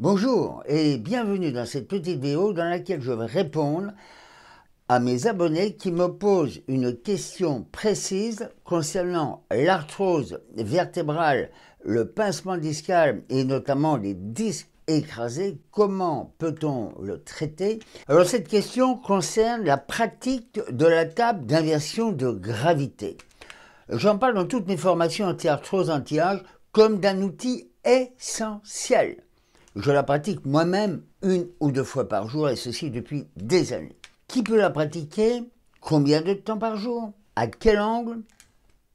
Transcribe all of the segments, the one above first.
Bonjour et bienvenue dans cette petite vidéo dans laquelle je vais répondre à mes abonnés qui me posent une question précise concernant l'arthrose vertébrale, le pincement discal et notamment les disques écrasés. Comment peut-on le traiter Alors cette question concerne la pratique de la table d'inversion de gravité. J'en parle dans toutes mes formations anti-arthrose, anti-âge, comme d'un outil essentiel. Je la pratique moi-même une ou deux fois par jour et ceci depuis des années. Qui peut la pratiquer Combien de temps par jour À quel angle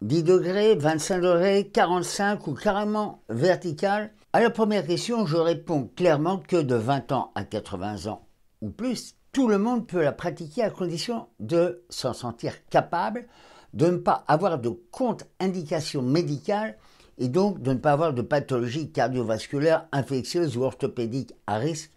10 degrés, 25 degrés, 45 ou carrément vertical À la première question, je réponds clairement que de 20 ans à 80 ans ou plus, tout le monde peut la pratiquer à condition de s'en sentir capable, de ne pas avoir de contre-indication médicale et donc de ne pas avoir de pathologie cardiovasculaire, infectieuse ou orthopédique à risque,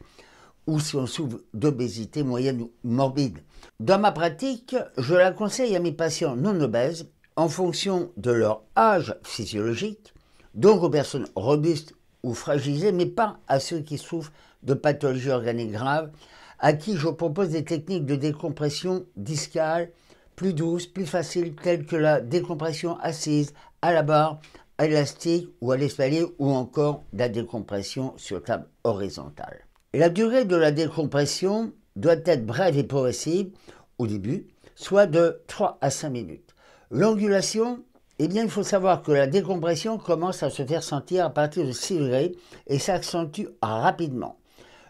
ou si on souffre d'obésité moyenne ou morbide. Dans ma pratique, je la conseille à mes patients non obèses en fonction de leur âge physiologique, donc aux personnes robustes ou fragilisées, mais pas à ceux qui souffrent de pathologies organiques graves, à qui je propose des techniques de décompression discale plus douces, plus faciles, telles que la décompression assise à la barre, élastique ou à l'espalier ou encore la décompression sur table horizontale. La durée de la décompression doit être brève et progressive au début, soit de 3 à 5 minutes. L'angulation, eh bien, il faut savoir que la décompression commence à se faire sentir à partir de 6 degrés et s'accentue rapidement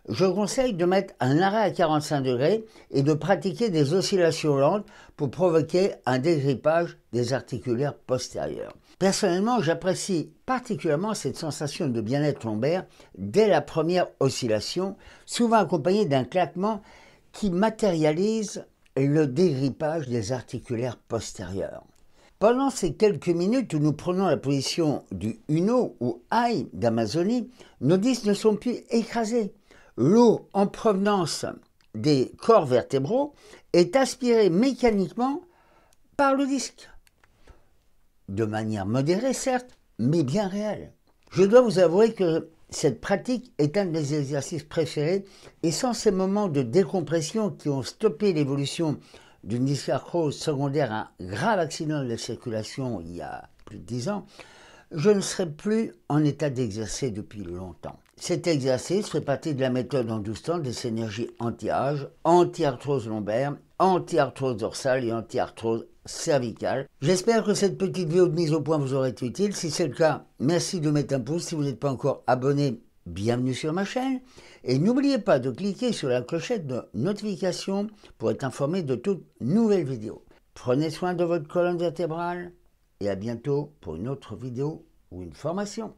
je conseille de mettre un arrêt à 45 degrés et de pratiquer des oscillations lentes pour provoquer un dégrippage des articulaires postérieurs. Personnellement, j'apprécie particulièrement cette sensation de bien-être lombaire dès la première oscillation, souvent accompagnée d'un claquement qui matérialise le dégrippage des articulaires postérieurs. Pendant ces quelques minutes où nous prenons la position du Uno ou Aïe d'Amazonie, nos disques ne sont plus écrasés l'eau en provenance des corps vertébraux est aspirée mécaniquement par le disque. De manière modérée, certes, mais bien réelle. Je dois vous avouer que cette pratique est un de mes exercices préférés et sans ces moments de décompression qui ont stoppé l'évolution d'une discarcose secondaire à un grave accident de la circulation il y a plus de 10 ans, je ne serai plus en état d'exercer depuis longtemps. Cet exercice fait partie de la méthode en temps des synergies anti-âge, anti-arthrose lombaire, anti-arthrose dorsale et anti-arthrose cervicale. J'espère que cette petite vidéo de mise au point vous aura été utile. Si c'est le cas, merci de mettre un pouce. Si vous n'êtes pas encore abonné, bienvenue sur ma chaîne. Et n'oubliez pas de cliquer sur la clochette de notification pour être informé de toutes nouvelles vidéos. Prenez soin de votre colonne vertébrale et à bientôt pour une autre vidéo ou une formation.